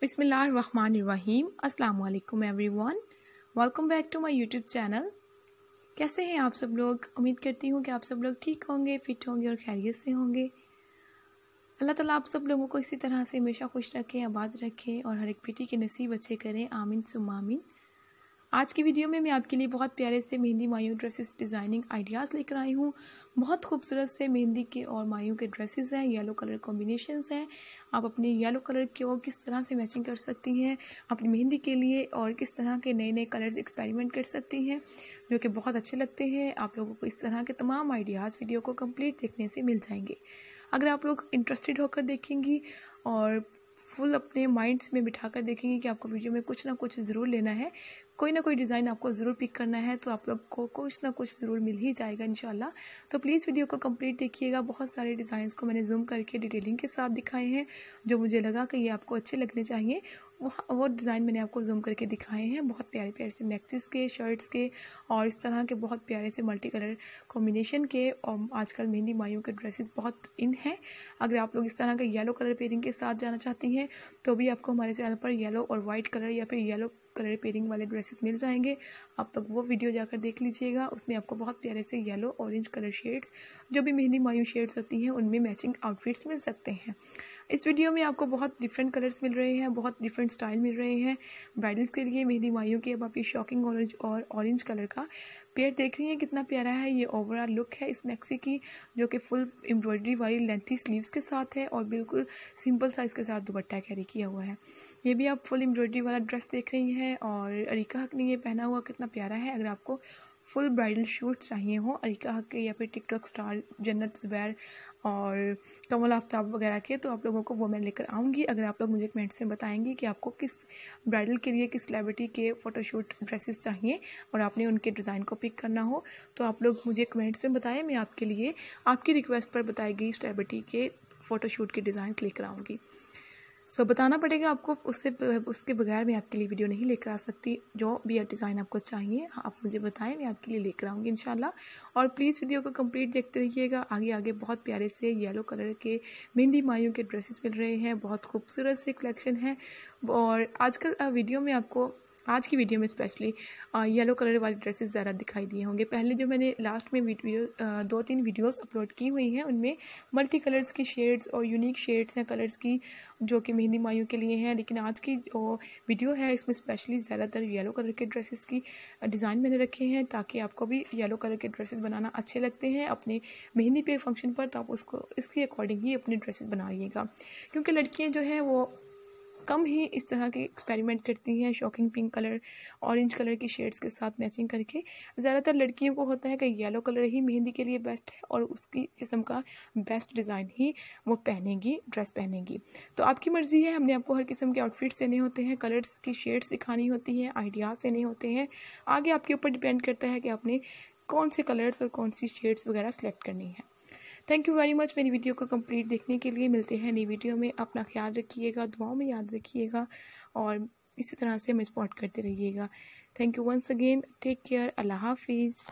बिसमीम अल्लाम everyone welcome back to my YouTube channel कैसे हैं आप सब लोग उम्मीद करती हूँ कि आप सब लोग ठीक होंगे फिट होंगे और खैरियत से होंगे अल्लाह ताला आप सब लोगों को इसी तरह से हमेशा खुश रखें आबाद रखें और हर एक बेटी के नसीब अच्छे करें आमीन सुमामीन आज की वीडियो में मैं आपके लिए बहुत प्यारे से मेहंदी मायूं ड्रेसेस डिज़ाइनिंग आइडियाज़ लेकर आई हूँ बहुत खूबसूरत से मेहंदी के और मायूं के ड्रेसेस हैं येलो कलर कॉम्बिनेशन हैं आप अपने येलो कलर के और किस तरह से मैचिंग कर सकती हैं अपनी मेहंदी के लिए और किस तरह के नए नए कलर्स एक्सपेरिमेंट कर सकती हैं जो कि बहुत अच्छे लगते हैं आप लोगों को इस तरह के तमाम आइडियाज़ वीडियो को कम्प्लीट देखने से मिल जाएंगे अगर आप लोग इंटरेस्टेड होकर देखेंगी और फुल अपने माइंड्स में बिठा कर देखेंगे कि आपको वीडियो में कुछ ना कुछ ज़रूर लेना है कोई ना कोई डिज़ाइन आपको ज़रूर पिक करना है तो आप लोग को कुछ ना कुछ ज़रूर मिल ही जाएगा इंशाल्लाह तो प्लीज़ वीडियो को कंप्लीट देखिएगा बहुत सारे डिज़ाइंस को मैंने जूम करके डिटेलिंग के साथ दिखाए हैं जो मुझे लगा कि ये आपको अच्छे लगने चाहिए वहाँ वो डिज़ाइन मैंने आपको जूम करके दिखाए हैं बहुत प्यारे प्यारे से मैक्सिस के शर्ट्स के और इस तरह के बहुत प्यारे से मल्टी कलर कॉम्बिनेशन के और आजकल मेहंदी माइयों के ड्रेसेस बहुत इन हैं अगर आप लोग इस तरह के येलो कलर पेयरिंग के साथ जाना चाहती हैं तो भी आपको हमारे चैनल पर येलो और वाइट कलर या फिर येलो कलर पेयरिंग वाले ड्रेसेस मिल जाएंगे आप लोग वो वीडियो जाकर देख लीजिएगा उसमें आपको बहुत प्यारे से येलो ऑरेंज कलर शेड्स जो भी मेहंदी मायू शेड्स होती हैं उनमें मैचिंग आउटफिट्स मिल सकते हैं इस वीडियो में आपको बहुत डिफरेंट कलर्स मिल रहे हैं बहुत डिफरेंट स्टाइल मिल रहे हैं ब्राइडल्स के लिए मेहंदी मायू की अब आप ये शॉकिंग ऑरेंज और ऑरेंज कलर का पेयर देख रही हैं कितना प्यारा है ये ओवरऑल लुक है इस मैक्सी की जो कि फुल एम्ब्रॉयडरी वाली लेंथी स्लीव्स के साथ है और बिल्कुल सिंपल साइज़ के साथ दुपट्टा कैरी किया हुआ है ये भी आप फुल एम्ब्रॉयडरी वाला ड्रेस देख रही हैं और अरिका हक ने ये पहना हुआ कितना प्यारा है अगर आपको फुल ब्राइडल शूट चाहिए हो अरिका हक के या फिर टिकटॉक स्टार जन्नत जुबैर और कमल आफ्ताब वगैरह के तो आप लोगों को वो मैं लेकर आऊँगी अगर आप लोग मुझे कमेंट्स में बताएंगे कि आपको किस ब्राइडल के लिए किस सेलिब्रिटी के फ़ोटोशूट ड्रेसेस चाहिए और आपने उनके डिज़ाइन को पिक करना हो तो आप लोग मुझे कमेंट्स में बताएं मैं आपके लिए आपकी रिक्वेस्ट पर बताई गई सेलिब्रिटी के फ़ोटोशूट के डिज़ाइन लेकर आऊँगी सो so, बताना पड़ेगा आपको उससे उसके बगैर मैं आपके लिए वीडियो नहीं लेकर आ सकती जो भी डिज़ाइन आपको चाहिए आप मुझे बताएं मैं आपके लिए लेकर आऊँगी इन और प्लीज़ वीडियो को कंप्लीट देखते रहिएगा आगे आगे बहुत प्यारे से येलो कलर के मेहंदी माइयों के ड्रेसेस मिल रहे हैं बहुत खूबसूरत से कलेक्शन है और आजकल वीडियो में आपको आज की वीडियो में स्पेशली येलो कलर वाली ड्रेसेस ज़्यादा दिखाई दिए होंगे पहले जो मैंने लास्ट में वीडियो दो तीन वीडियोस अपलोड की हुई हैं उनमें मल्टी कलर्स की शेड्स और यूनिक शेड्स हैं कलर्स की जो कि मेहंदी माइयों के लिए हैं लेकिन आज की जो वीडियो है इसमें स्पेशली ज़्यादातर येलो कलर के ड्रेसेस की डिज़ाइन मैंने रखे हैं ताकि आपको भी येलो कलर के ड्रेसेस बनाना अच्छे लगते हैं अपने मेहंदी पे फंक्शन पर तो आप उसको इसके अकॉर्डिंग ही अपने ड्रेसेस बनाइएगा क्योंकि लड़कियाँ जो हैं वो कम ही इस तरह के एक्सपेरिमेंट करती हैं shocking pink colour orange colour की शेड्स के साथ मैचिंग करके ज़्यादातर लड़कियों को होता है कि येलो कलर ही मेहंदी के लिए बेस्ट है और उसकी किस्म का बेस्ट डिज़ाइन ही वो पहनेगी ड्रेस पहनेगी तो आपकी मर्ज़ी है हमने आपको हर किस्म के आउटफिट्स देने होते हैं कलर्स की शेड्स दिखानी होती हैं आइडियाज़ देने होते हैं आगे आपके ऊपर डिपेंड करता है कि आपने कौन से कलर्स और कौन सी शेड्स वगैरह सेलेक्ट करनी है थैंक यू वेरी मच मेरी वीडियो को कंप्लीट देखने के लिए मिलते हैं नई वीडियो में अपना ख्याल रखिएगा दुआओं में याद रखिएगा और इसी तरह से हमें सपोर्ट करते रहिएगा thank you once again take care अल्लाह हाफिज़